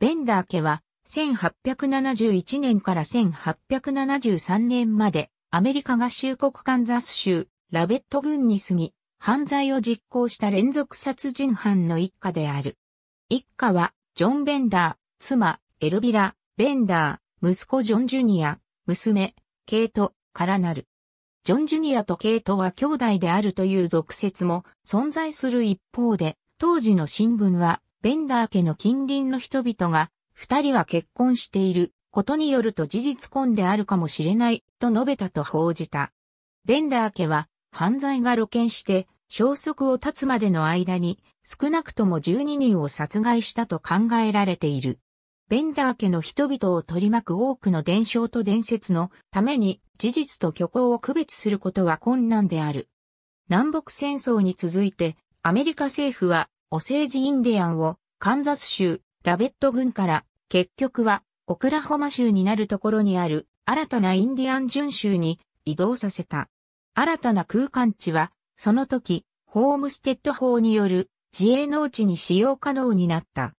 ベンダー家は1871年から1873年までアメリカ合衆国カンザス州ラベット郡に住み、犯罪を実行した連続殺人犯の一家である。一家はジョン・ベンダー、妻、エルビラ、ベンダー、息子ジョン・ジュニア、娘、ケイト、からなる。ジョン・ジュニアとケイトは兄弟であるという俗説も存在する一方で、当時の新聞はベンダー家の近隣の人々が、二人は結婚していることによると事実婚であるかもしれないと述べたと報じた。ベンダー家は犯罪が露見して消息を絶つまでの間に少なくとも12人を殺害したと考えられている。ベンダー家の人々を取り巻く多くの伝承と伝説のために事実と虚構を区別することは困難である。南北戦争に続いてアメリカ政府はオセージインディアンをカンザス州、ラベット郡から、結局は、オクラホマ州になるところにある、新たなインディアン準州に移動させた。新たな空間地は、その時、ホームステッド法による自衛農地に使用可能になった。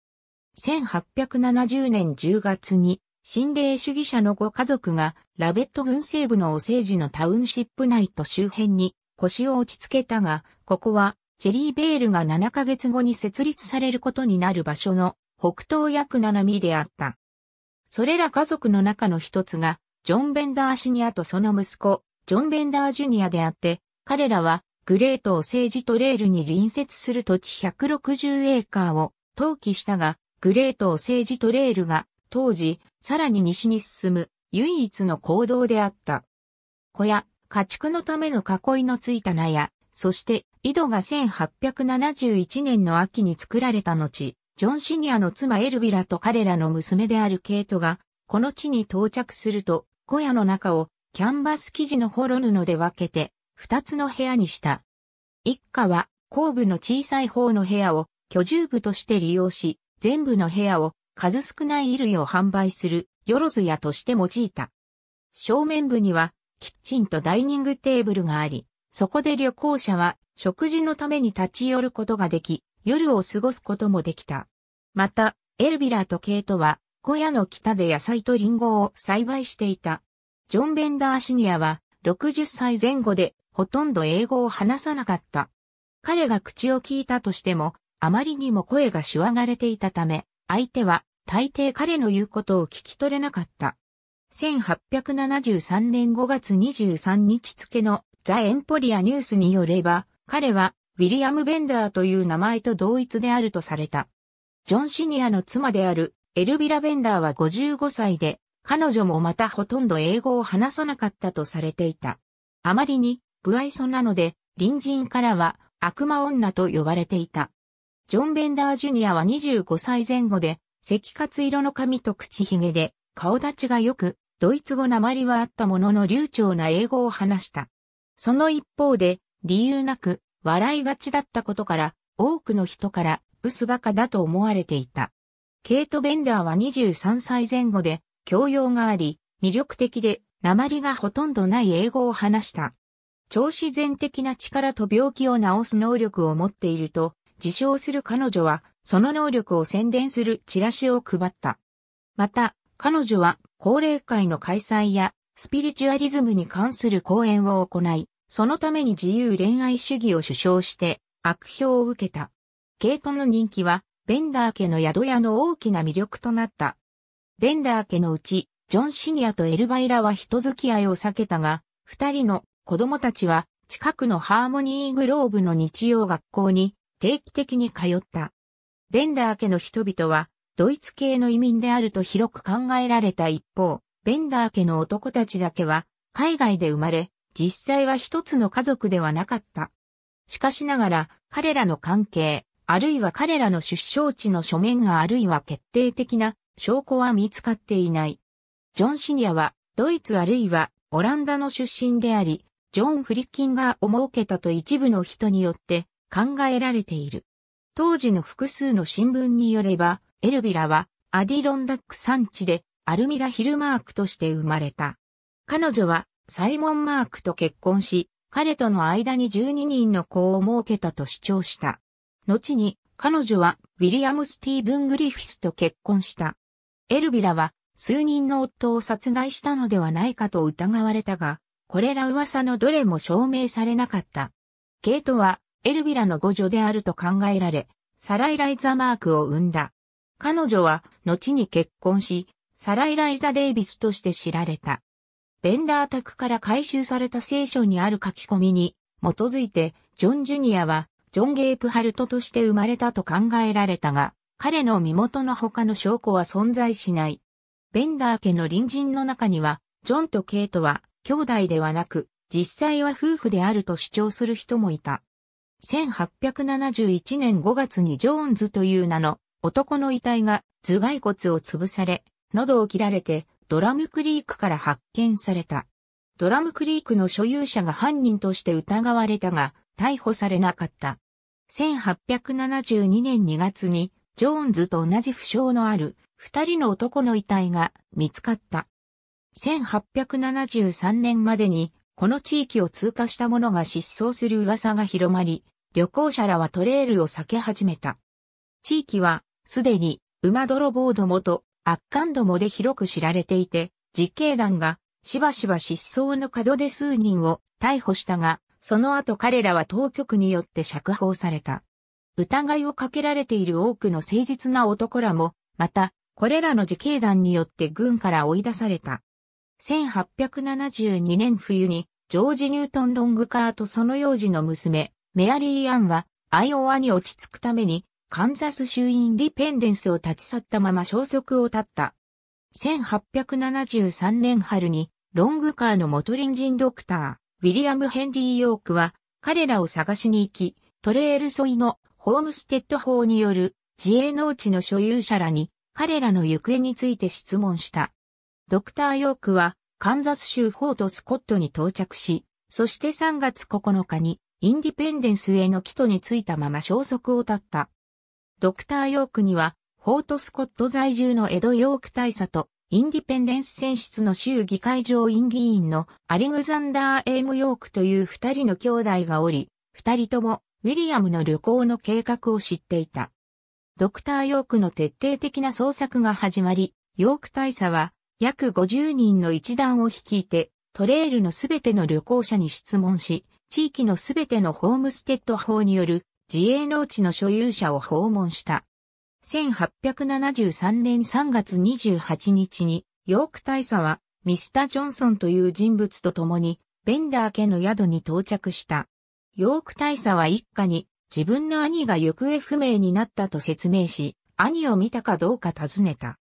1870年10月に、心霊主義者のご家族が、ラベット郡西部のオセージのタウンシップ内と周辺に腰を落ち着けたが、ここはチェリーベールが7ヶ月後に設立されることになる場所の北東約7ミであった。それら家族の中の一つが、ジョン・ベンダー・シニアとその息子、ジョン・ベンダー・ジュニアであって、彼らは、グレートを政治トレールに隣接する土地160エーカーを登記したが、グレートを政治トレールが、当時、さらに西に進む、唯一の行動であった。小屋、家畜のための囲いのついた納屋、そして井戸が1871年の秋に作られた後、ジョンシニアの妻エルビラと彼らの娘であるケイトが、この地に到着すると、小屋の中をキャンバス生地のホロ布で分けて、二つの部屋にした。一家は後部の小さい方の部屋を居住部として利用し、全部の部屋を数少ない衣類を販売するよろず屋として用いた。正面部にはキッチンとダイニングテーブルがあり、そこで旅行者は食事のために立ち寄ることができ、夜を過ごすこともできた。また、エルビラとケイトは、小屋の北で野菜とリンゴを栽培していた。ジョン・ベンダーシニアは、60歳前後で、ほとんど英語を話さなかった。彼が口を聞いたとしても、あまりにも声がしわがれていたため、相手は大抵彼の言うことを聞き取れなかった。1873年5月23日付のザ・エンポリアニュースによれば、彼は、ウィリアム・ベンダーという名前と同一であるとされた。ジョン・シニアの妻である、エルビラ・ベンダーは55歳で、彼女もまたほとんど英語を話さなかったとされていた。あまりに、不愛想なので、隣人からは悪魔女と呼ばれていた。ジョン・ベンダー・ジュニアは25歳前後で、赤髪色の髪と口ひげで、顔立ちが良く、ドイツ語なまりはあったものの流暢な英語を話した。その一方で、理由なく笑いがちだったことから多くの人から薄バカだと思われていた。ケイト・ベンダーは23歳前後で教養があり魅力的で鉛がほとんどない英語を話した。超自然的な力と病気を治す能力を持っていると自称する彼女はその能力を宣伝するチラシを配った。また、彼女は高齢会の開催やスピリチュアリズムに関する講演を行い、そのために自由恋愛主義を主張して悪評を受けた。ケイトの人気は、ベンダー家の宿屋の大きな魅力となった。ベンダー家のうち、ジョンシニアとエルバイラは人付き合いを避けたが、二人の子供たちは近くのハーモニーグローブの日曜学校に定期的に通った。ベンダー家の人々はドイツ系の移民であると広く考えられた一方、ベンダー家の男たちだけは海外で生まれ、実際は一つの家族ではなかった。しかしながら、彼らの関係、あるいは彼らの出生地の書面があるいは決定的な証拠は見つかっていない。ジョン・シニアは、ドイツあるいはオランダの出身であり、ジョン・フリッキンガーを設けたと一部の人によって考えられている。当時の複数の新聞によれば、エルビラはアディロンダック産地でアルミラ・ヒルマークとして生まれた。彼女はサイモン・マークと結婚し、彼との間に12人の子を設けたと主張した。後に、彼女はウィリアム・スティーブン・グリフィスと結婚した。エルビラは数人の夫を殺害したのではないかと疑われたが、これら噂のどれも証明されなかった。ケイトはエルビラの五女であると考えられ、サライ・ライザ・マークを生んだ。彼女は後に結婚し、サライ・ライザ・デイビスとして知られた。ベンダー宅から回収された聖書にある書き込みに基づいて、ジョン・ジュニアは、ジョン・ゲープハルトとして生まれたと考えられたが、彼の身元の他の証拠は存在しない。ベンダー家の隣人の中には、ジョンとケイトは兄弟ではなく、実際は夫婦であると主張する人もいた。1871年5月にジョーンズという名の男の遺体が頭蓋骨を潰され、喉を切られてドラムクリークから発見された。ドラムクリークの所有者が犯人として疑われたが、逮捕されなかった。1872年2月に、ジョーンズと同じ負傷のある、二人の男の遺体が見つかった。1873年までに、この地域を通過した者が失踪する噂が広まり、旅行者らはトレールを避け始めた。地域は、すでに、馬泥棒どもと圧巻どもで広く知られていて、実刑団がしばしば失踪の門で数人を逮捕したが、その後彼らは当局によって釈放された。疑いをかけられている多くの誠実な男らも、また、これらの自警団によって軍から追い出された。1872年冬に、ジョージ・ニュートン・ロングカーとその幼児の娘、メアリー・アンは、アイオワに落ち着くために、カンザス州インディペンデンスを立ち去ったまま消息を絶った。1873年春に、ロングカーの元隣人ドクター、ウィリアム・ヘンリー・ヨークは、彼らを探しに行き、トレール沿いのホームステッド法による自営農地の所有者らに、彼らの行方について質問した。ドクター・ヨークは、カンザス州フォート・スコットに到着し、そして3月9日に、インディペンデンスへの帰途についたまま消息を絶った。ドクター・ヨークには、フォートスコット在住のエド・ヨーク大佐と、インディペンデンス選出の州議会上院議員のアレグザンダー・エイム・ヨークという二人の兄弟がおり、二人ともウィリアムの旅行の計画を知っていた。ドクター・ヨークの徹底的な捜索が始まり、ヨーク大佐は約50人の一団を率いて、トレイルのすべての旅行者に質問し、地域のすべてのホームステッド法による自衛農地の所有者を訪問した。1873年3月28日に、ヨーク大佐は、ミスタ・ー・ジョンソンという人物と共に、ベンダー家の宿に到着した。ヨーク大佐は一家に、自分の兄が行方不明になったと説明し、兄を見たかどうか尋ねた。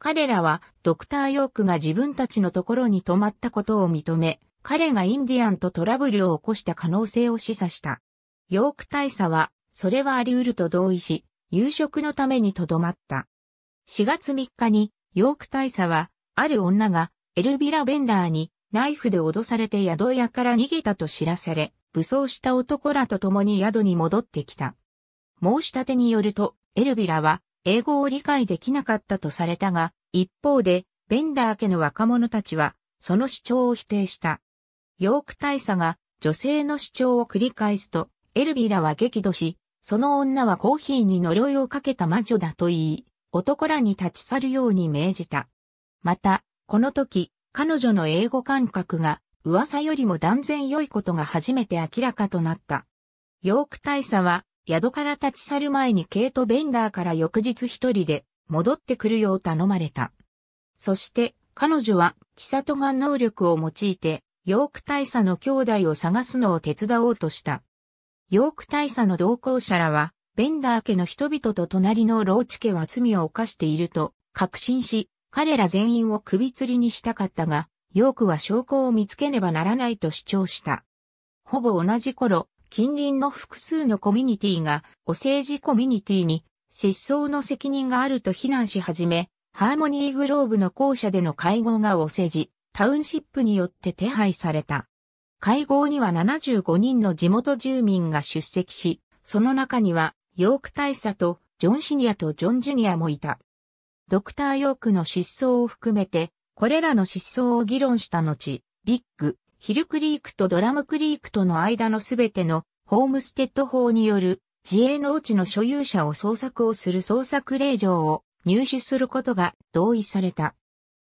彼らは、ドクター・ヨークが自分たちのところに泊まったことを認め、彼がインディアンとトラブルを起こした可能性を示唆した。ヨーク大佐は、それはあり得ると同意し、夕食のためにとどまった。4月3日に、ヨーク大佐は、ある女が、エルビラ・ベンダーに、ナイフで脅されて宿屋から逃げたと知らされ、武装した男らと共に宿に戻ってきた。申し立てによると、エルビラは、英語を理解できなかったとされたが、一方で、ベンダー家の若者たちは、その主張を否定した。ヨーク大佐が、女性の主張を繰り返すと、エルビラは激怒し、その女はコーヒーに呪いをかけた魔女だと言い、男らに立ち去るように命じた。また、この時、彼女の英語感覚が噂よりも断然良いことが初めて明らかとなった。ヨーク大佐は宿から立ち去る前にケイト・ベンダーから翌日一人で戻ってくるよう頼まれた。そして彼女は千里が能力を用いてヨーク大佐の兄弟を探すのを手伝おうとした。ヨーク大佐の同行者らは、ベンダー家の人々と隣のローチ家は罪を犯していると確信し、彼ら全員を首吊りにしたかったが、ヨークは証拠を見つけねばならないと主張した。ほぼ同じ頃、近隣の複数のコミュニティが、お政治コミュニティに、失踪の責任があると非難し始め、ハーモニーグローブの校舎での会合がお世辞、タウンシップによって手配された。会合には75人の地元住民が出席し、その中には、ヨーク大佐と、ジョンシニアとジョンジュニアもいた。ドクターヨークの失踪を含めて、これらの失踪を議論した後、ビッグ、ヒルクリークとドラムクリークとの間のすべてのホームステッド法による自衛農地の所有者を捜索をする捜索令状を入手することが同意された。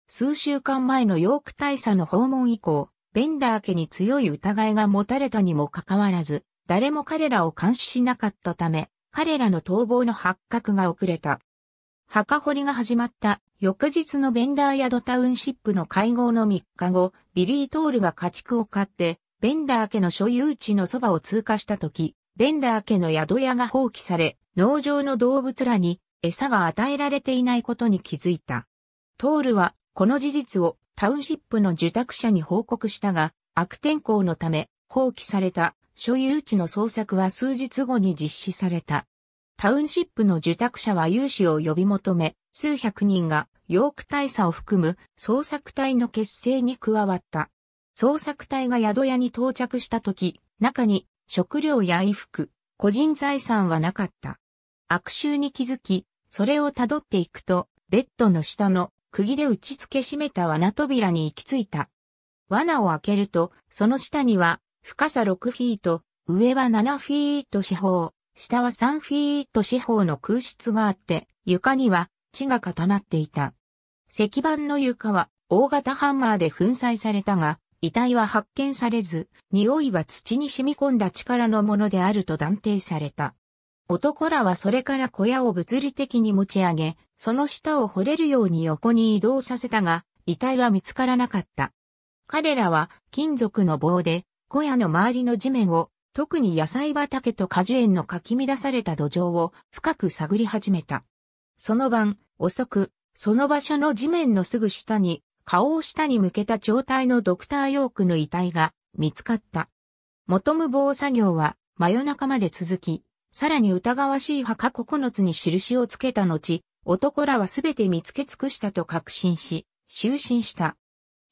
数週間前のヨーク大佐の訪問以降、ベンダー家に強い疑いが持たれたにもかかわらず、誰も彼らを監視しなかったため、彼らの逃亡の発覚が遅れた。墓掘りが始まった翌日のベンダーヤドタウンシップの会合の3日後、ビリー・トールが家畜を買って、ベンダー家の所有地のそばを通過した時、ベンダー家の宿屋が放棄され、農場の動物らに餌が与えられていないことに気づいた。トールはこの事実をタウンシップの受託者に報告したが、悪天候のため放棄された所有地の捜索は数日後に実施された。タウンシップの受託者は融資を呼び求め、数百人がヨーク大佐を含む捜索隊の結成に加わった。捜索隊が宿屋に到着した時、中に食料や衣服、個人財産はなかった。悪臭に気づき、それを辿っていくと、ベッドの下の釘で打ち付け閉めた罠扉に行き着いた。罠を開けると、その下には、深さ6フィート、上は7フィート四方、下は3フィート四方の空室があって、床には血が固まっていた。石板の床は大型ハンマーで粉砕されたが、遺体は発見されず、匂いは土に染み込んだ力のものであると断定された。男らはそれから小屋を物理的に持ち上げ、その下を掘れるように横に移動させたが、遺体は見つからなかった。彼らは金属の棒で小屋の周りの地面を特に野菜畑と果樹園のかき乱された土壌を深く探り始めた。その晩、遅く、その場所の地面のすぐ下に、顔を下に向けた状態のドクター・ヨークの遺体が見つかった。元無謀作業は真夜中まで続き、さらに疑わしい墓9つに印をつけた後、男らはすべて見つけ尽くしたと確信し、就寝した。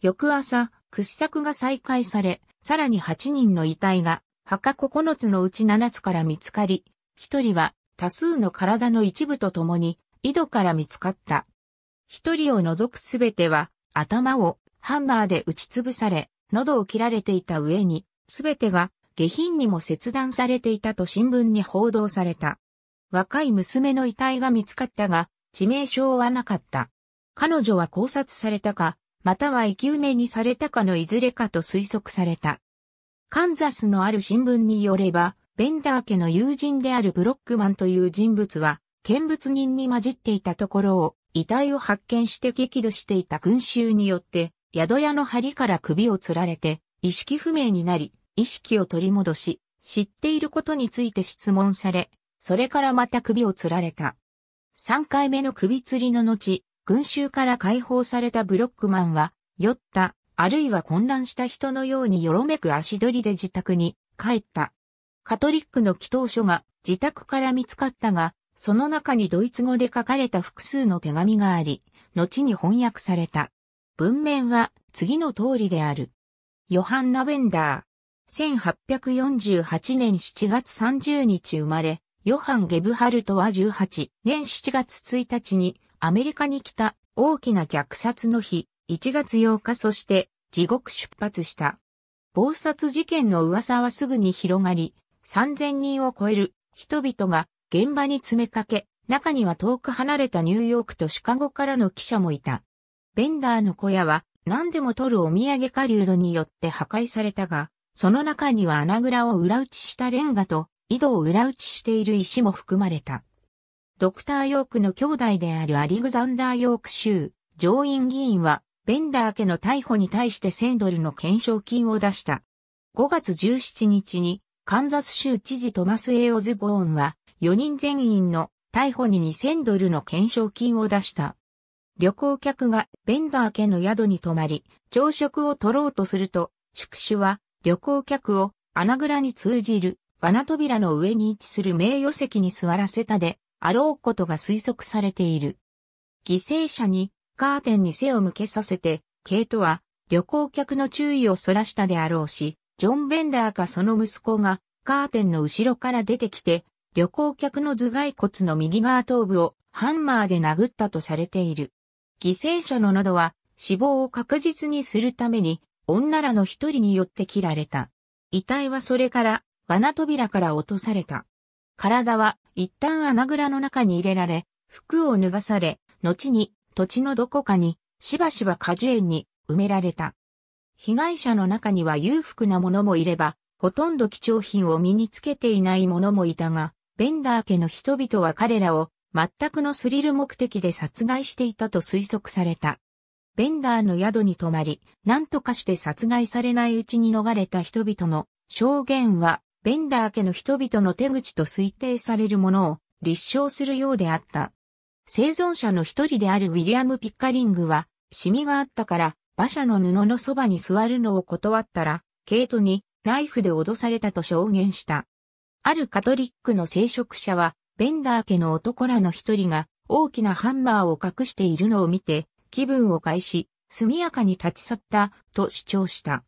翌朝、掘削が再開され、さらに8人の遺体が、墓9つのうち7つから見つかり、1人は多数の体の一部とともに、井戸から見つかった。1人を除くすべては、頭をハンマーで打ちつぶされ、喉を切られていた上に、すべてが下品にも切断されていたと新聞に報道された。若い娘の遺体が見つかったが、致命傷はなかった。彼女は考察されたか、または生き埋めにされたかのいずれかと推測された。カンザスのある新聞によれば、ベンダー家の友人であるブロックマンという人物は、見物人に混じっていたところを、遺体を発見して激怒していた群衆によって、宿屋の梁から首を吊られて、意識不明になり、意識を取り戻し、知っていることについて質問され、それからまた首を吊られた。3回目の首吊りの後、群衆から解放されたブロックマンは、酔った、あるいは混乱した人のようによろめく足取りで自宅に帰った。カトリックの祈祷書が自宅から見つかったが、その中にドイツ語で書かれた複数の手紙があり、後に翻訳された。文面は次の通りである。ヨハン・ラベンダー。1848年7月30日生まれ、ヨハン・ゲブハルトは18年7月1日にアメリカに来た大きな虐殺の日1月8日そして地獄出発した。暴殺事件の噂はすぐに広がり、3000人を超える人々が現場に詰めかけ、中には遠く離れたニューヨークとシカゴからの記者もいた。ベンダーの小屋は何でも取るお土産下流路によって破壊されたが、その中には穴蔵を裏打ちしたレンガと井戸を裏打ちしている石も含まれた。ドクター・ヨークの兄弟であるアリグザンダー・ヨーク州上院議員は、ベンダー家の逮捕に対して1000ドルの懸賞金を出した。5月17日に、カンザス州知事トマス・エオズボーンは、4人全員の逮捕に2000ドルの懸賞金を出した。旅行客がベンダー家の宿に泊まり、朝食を取ろうとすると、宿主は旅行客を穴蔵に通じる罠扉の上に位置する名誉席に座らせたで、あろうことが推測されている。犠牲者にカーテンに背を向けさせて、ケイトは旅行客の注意をそらしたであろうし、ジョン・ベンダーかその息子がカーテンの後ろから出てきて、旅行客の頭蓋骨の右側頭部をハンマーで殴ったとされている。犠牲者の喉は死亡を確実にするために女らの一人によって切られた。遺体はそれから罠扉から落とされた。体は一旦穴蔵の中に入れられ、服を脱がされ、後に土地のどこかにしばしば果樹園に埋められた。被害者の中には裕福な者もいれば、ほとんど貴重品を身につけていない者もいたが、ベンダー家の人々は彼らを全くのスリル目的で殺害していたと推測された。ベンダーの宿に泊まり、何とかして殺害されないうちに逃れた人々の証言はベンダー家の人々の手口と推定されるものを立証するようであった。生存者の一人であるウィリアム・ピッカリングは、シミがあったから、馬車の布のそばに座るのを断ったら、ケイトにナイフで脅されたと証言した。あるカトリックの聖職者は、ベンダー家の男らの一人が大きなハンマーを隠しているのを見て、気分を害し、速やかに立ち去ったと主張した。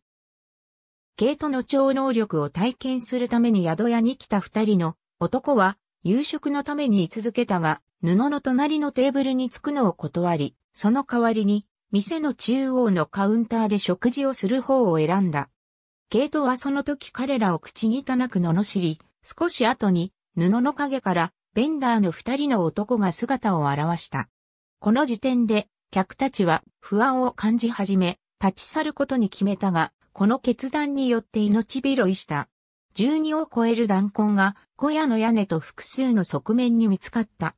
ケイトの超能力を体験するために宿屋に来た二人の男は夕食のために居続けたが、布の隣のテーブルに着くのを断り、その代わりに、店の中央のカウンターで食事をする方を選んだ。ケイトはその時彼らを口汚く罵り、少し後に、布の影から、ベンダーの二人の男が姿を現した。この時点で、客たちは不安を感じ始め、立ち去ることに決めたが、この決断によって命拾いした。12を超える弾痕が小屋の屋根と複数の側面に見つかった。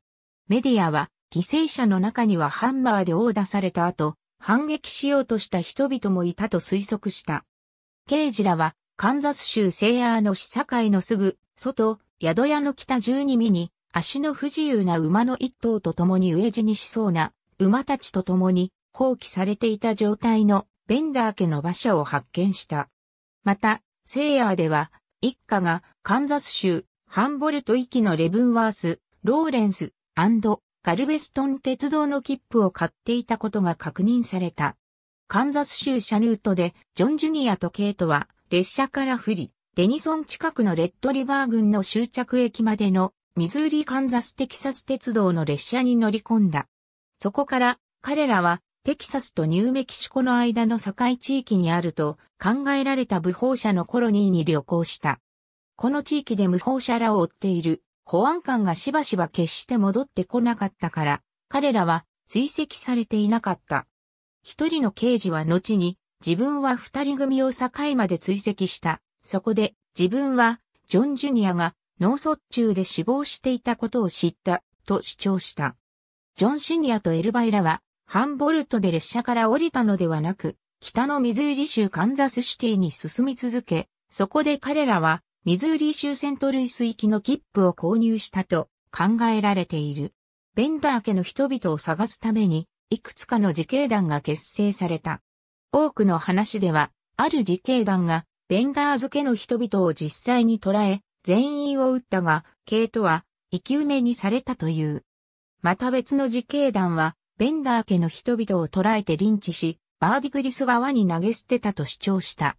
メディアは犠牲者の中にはハンマーで殴打された後、反撃しようとした人々もいたと推測した。刑事らはカンザス州セイアーの市境のすぐ外、宿屋の北十二ミに足の不自由な馬の一頭と共に飢え死にしそうな馬たちと共に放棄されていた状態のベンダー家の馬車を発見した。また、セイヤーでは、一家がカンザス州、ハンボルト域のレブンワース、ローレンス、ガルベストン鉄道の切符を買っていたことが確認された。カンザス州シャヌートで、ジョン・ジュニアとケイトは、列車から降り、デニソン近くのレッドリバー郡の終着駅までの、ミズーリ・カンザス・テキサス鉄道の列車に乗り込んだ。そこから、彼らは、テキサスとニューメキシコの間の境地域にあると考えられた無法者のコロニーに旅行した。この地域で無法者らを追っている保安官がしばしば決して戻ってこなかったから、彼らは追跡されていなかった。一人の刑事は後に自分は二人組を境まで追跡した。そこで自分はジョン・ジュニアが脳卒中で死亡していたことを知ったと主張した。ジョン・シニアとエルバイラはハンボルトで列車から降りたのではなく、北のミズーリ州カンザスシティに進み続け、そこで彼らはミズーリ州セントルイス行きの切符を購入したと考えられている。ベンダー家の人々を探すために、いくつかの自警団が結成された。多くの話では、ある自警団が、ベンダー付けの人々を実際に捕らえ、全員を撃ったが、ケイトは、生き埋めにされたという。また別の自警団は、ベンダー家の人々を捕らえてリンチし、バーディグリス側に投げ捨てたと主張した。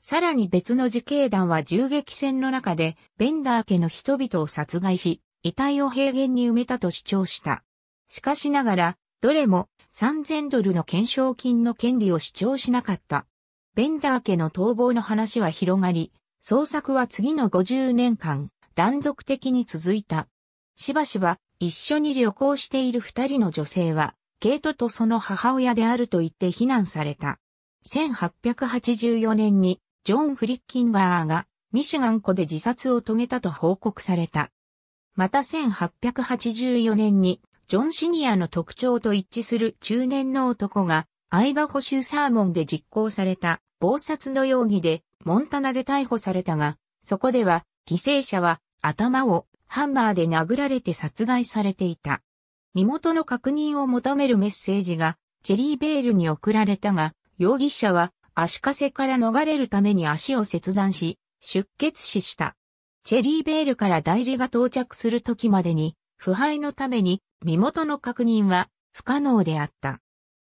さらに別の自警団は銃撃戦の中で、ベンダー家の人々を殺害し、遺体を平原に埋めたと主張した。しかしながら、どれも3000ドルの懸賞金の権利を主張しなかった。ベンダー家の逃亡の話は広がり、捜索は次の50年間、断続的に続いた。しばしば、一緒に旅行している二人の女性は、ケイトとその母親であると言って非難された。1884年にジョン・フリッキンガーがミシガン湖で自殺を遂げたと報告された。また1884年にジョン・シニアの特徴と一致する中年の男がアイダホ州サーモンで実行された暴殺の容疑でモンタナで逮捕されたが、そこでは犠牲者は頭をハンマーで殴られて殺害されていた。身元の確認を求めるメッセージがチェリーベールに送られたが、容疑者は足かせから逃れるために足を切断し、出血死した。チェリーベールから代理が到着する時までに、腐敗のために身元の確認は不可能であった。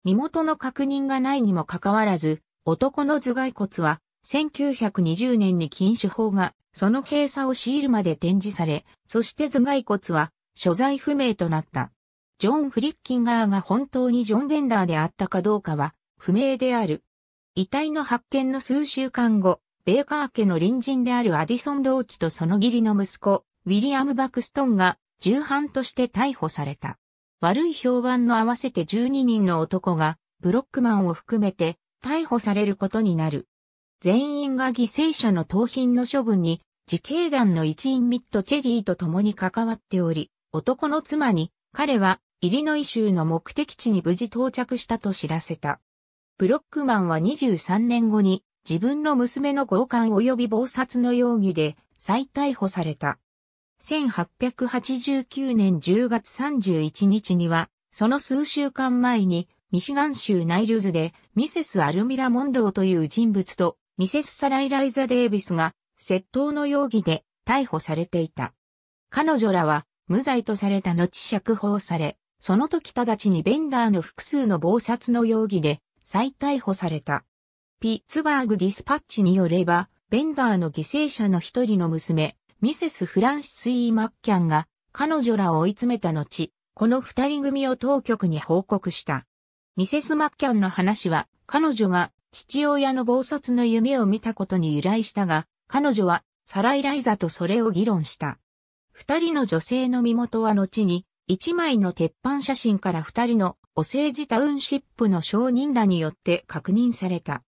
身元の確認がないにもかかわらず、男の頭蓋骨は1920年に禁止法がその閉鎖を強いるまで展示され、そして頭蓋骨は所在不明となった。ジョン・フリッキンガーが本当にジョン・ベンダーであったかどうかは不明である。遺体の発見の数週間後、ベーカー家の隣人であるアディソン・ローチとその義理の息子、ウィリアム・バクストンが重犯として逮捕された。悪い評判の合わせて12人の男が、ブロックマンを含めて逮捕されることになる。全員が犠牲者の盗品の処分に、自警団の一員ミッド・チェリーと共に関わっており、男の妻に、彼はイリノイ州の目的地に無事到着したと知らせた。ブロックマンは23年後に自分の娘の強姦及び暴殺の容疑で再逮捕された。1889年10月31日には、その数週間前に、ミシガン州ナイルズで、ミセス・アルミラ・モンローという人物と、ミセス・サライライザ・デイビスが、窃盗の容疑で逮捕されていた。彼女らは、無罪とされた後釈放され、その時直ちにベンダーの複数の暴殺の容疑で再逮捕された。ピッツバーグディスパッチによれば、ベンダーの犠牲者の一人の娘、ミセス・フランシス・イー・マッキャンが彼女らを追い詰めた後、この二人組を当局に報告した。ミセス・マッキャンの話は、彼女が父親の暴殺の夢を見たことに由来したが、彼女はサライ・ライザとそれを議論した。二人の女性の身元は後に一枚の鉄板写真から二人のお政治ジタウンシップの証人らによって確認された。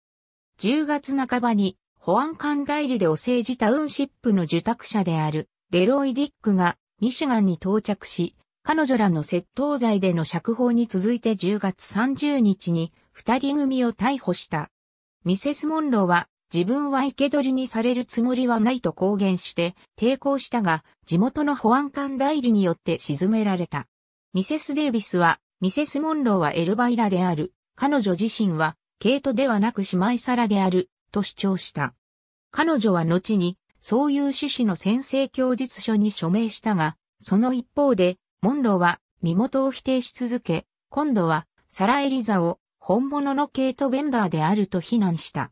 10月半ばに保安官代理でお政治ジタウンシップの受託者であるレロイ・ディックがミシガンに到着し、彼女らの窃盗罪での釈放に続いて10月30日に二人組を逮捕した。ミセス・モンローは自分は生け捕りにされるつもりはないと公言して抵抗したが、地元の保安官代理によって沈められた。ミセス・デイビスは、ミセス・モンローはエルバイラである、彼女自身は、ケイトではなく姉妹サラである、と主張した。彼女は後に、そういう趣旨の先制供述書に署名したが、その一方で、モンローは身元を否定し続け、今度はサラ・エリザを本物のケイト・ベンダーであると非難した。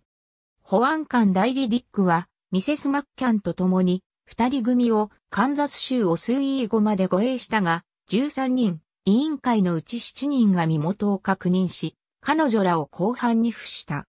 保安官代理ディックは、ミセス・マッキャンと共に、二人組をカンザス州オスイーゴまで護衛したが、13人、委員会のうち7人が身元を確認し、彼女らを後半に付した。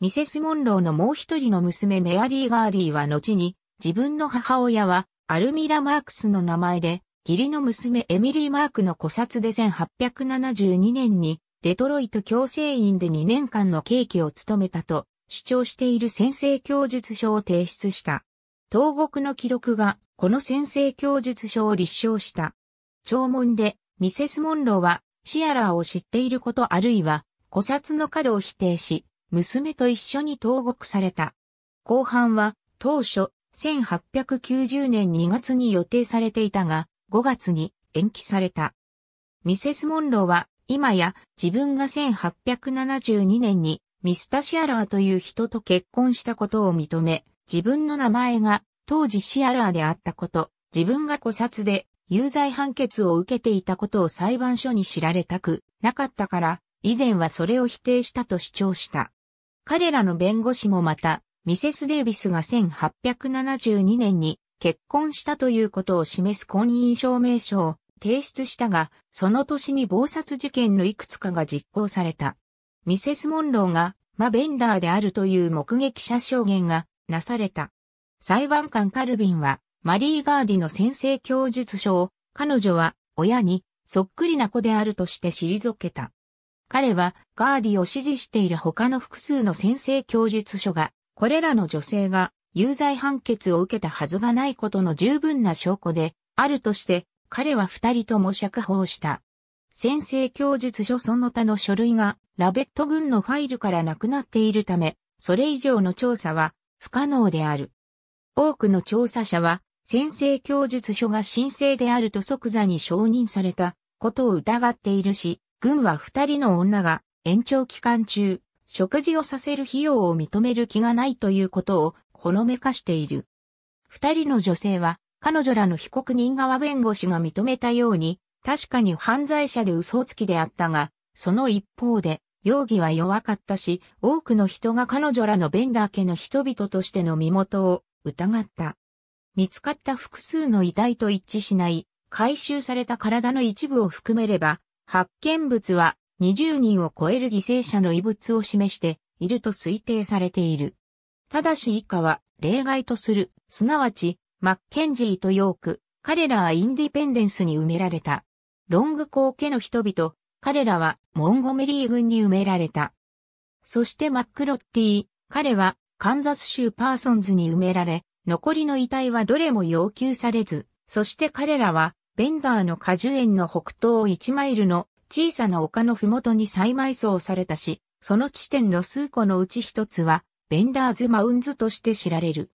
ミセス・モンローのもう一人の娘メアリー・ガーィーは後に、自分の母親はアルミラ・マークスの名前で、義理の娘エミリー・マークの古札で1872年に、デトロイト強制院で2年間の刑期を務めたと主張している先制供述書を提出した。東国の記録がこの先制供述書を立証した。聴聞でミセス・モンローはシアラーを知っていることあるいは古札の角を否定し、娘と一緒に投獄された。後半は当初1890年2月に予定されていたが5月に延期された。ミセス・モンローは今や自分が1872年にミスタ・シアラーという人と結婚したことを認め、自分の名前が当時シアラーであったこと、自分が古殺で有罪判決を受けていたことを裁判所に知られたくなかったから、以前はそれを否定したと主張した。彼らの弁護士もまた、ミセス・デイビスが1872年に結婚したということを示す婚姻証明書を提出したが、その年に暴殺事件のいくつかが実行された。ミセス・モンローがマ・ベンダーであるという目撃者証言がなされた。裁判官カルビンは、マリー・ガーディの先生供述書を、彼女は親にそっくりな子であるとして退けた。彼はガーディを支持している他の複数の先生供述書が、これらの女性が有罪判決を受けたはずがないことの十分な証拠であるとして、彼は二人とも釈放した。先生供述書その他の書類がラベット軍のファイルからなくなっているため、それ以上の調査は不可能である。多くの調査者は、先生供述書が申請であると即座に承認されたことを疑っているし、軍は二人の女が延長期間中、食事をさせる費用を認める気がないということをほのめかしている。二人の女性は、彼女らの被告人側弁護士が認めたように、確かに犯罪者で嘘つきであったが、その一方で、容疑は弱かったし、多くの人が彼女らのベンダー家の人々としての身元を疑った。見つかった複数の遺体と一致しない、回収された体の一部を含めれば、発見物は20人を超える犠牲者の遺物を示していると推定されている。ただし以下は例外とする、すなわち、マッケンジーとヨーク、彼らはインディペンデンスに埋められた。ロングコー家の人々、彼らはモンゴメリー軍に埋められた。そしてマックロッティ、彼はカンザス州パーソンズに埋められ、残りの遺体はどれも要求されず、そして彼らはベンダーの果樹園の北東1マイルの小さな丘の麓に再埋葬されたし、その地点の数個のうち一つは、ベンダーズ・マウンズとして知られる。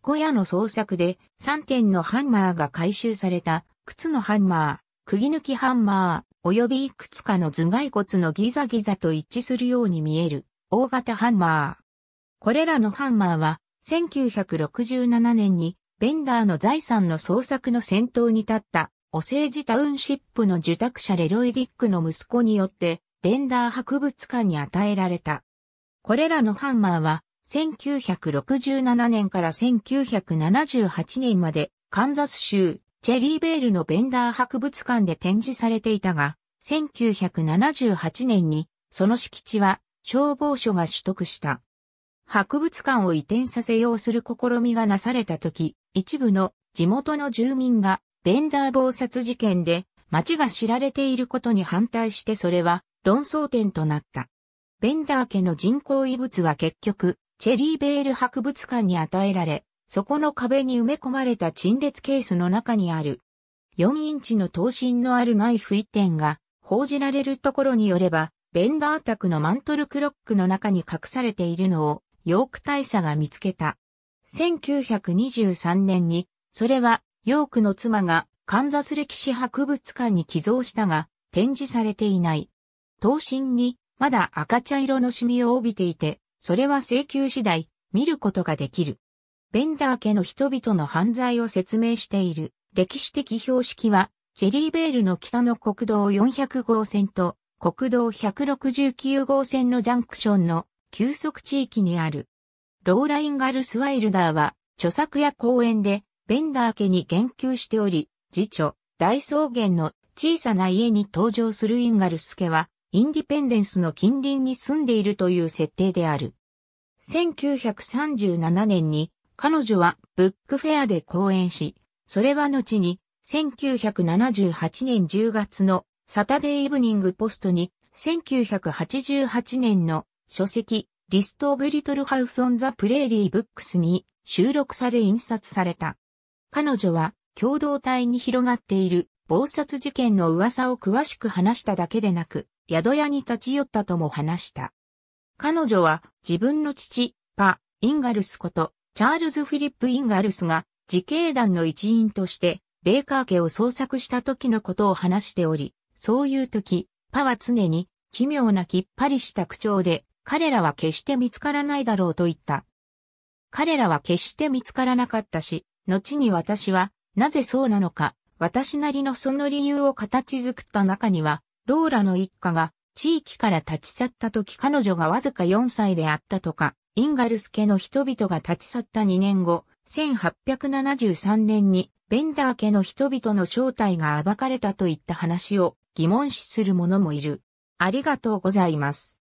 小屋の捜索で3点のハンマーが回収された靴のハンマー。釘抜きハンマー、及びいくつかの頭蓋骨のギザギザと一致するように見える、大型ハンマー。これらのハンマーは、1967年に、ベンダーの財産の捜索の先頭に立った、オセージタウンシップの受託者レロイ・ディックの息子によって、ベンダー博物館に与えられた。これらのハンマーは、1967年から1978年まで、カンザス州チェリーベールのベンダー博物館で展示されていたが、1978年にその敷地は消防署が取得した。博物館を移転させようする試みがなされた時、一部の地元の住民がベンダー暴殺事件で町が知られていることに反対してそれは論争点となった。ベンダー家の人工遺物は結局、チェリーベール博物館に与えられ、そこの壁に埋め込まれた陳列ケースの中にある。4インチの刀身のあるナイフ1点が、報じられるところによれば、ベンダー宅のマントルクロックの中に隠されているのを、ヨーク大佐が見つけた。1923年に、それは、ヨークの妻が、カンザス歴史博物館に寄贈したが、展示されていない。刀身に、まだ赤茶色のシミを帯びていて、それは請求次第、見ることができる。ベンダー家の人々の犯罪を説明している歴史的標識は、ジェリーベールの北の国道400号線と国道169号線のジャンクションの急速地域にある。ローラインガルスワイルダーは、著作や講演で、ベンダー家に言及しており、次女、大草原の小さな家に登場するインガルス家は、インディペンデンスの近隣に住んでいるという設定である。1937年に彼女はブックフェアで講演し、それは後に1978年10月のサタデーイブニングポストに1988年の書籍リスト・オブ・リトル・ハウス・オン・ザ・プレーリー・ブックスに収録され印刷された。彼女は共同体に広がっている暴殺事件の噂を詳しく話しただけでなく、宿屋に立ち寄ったとも話した。彼女は自分の父、パ・インガルスことチャールズ・フィリップ・インガルスが自警団の一員として、ベーカー家を捜索した時のことを話しており、そういう時、パは常に奇妙なきっぱりした口調で、彼らは決して見つからないだろうと言った。彼らは決して見つからなかったし、後に私は、なぜそうなのか、私なりのその理由を形作った中には、ローラの一家が地域から立ち去った時彼女がわずか4歳であったとか、インガルス家の人々が立ち去った2年後、1873年にベンダー家の人々の正体が暴かれたといった話を疑問視する者もいる。ありがとうございます。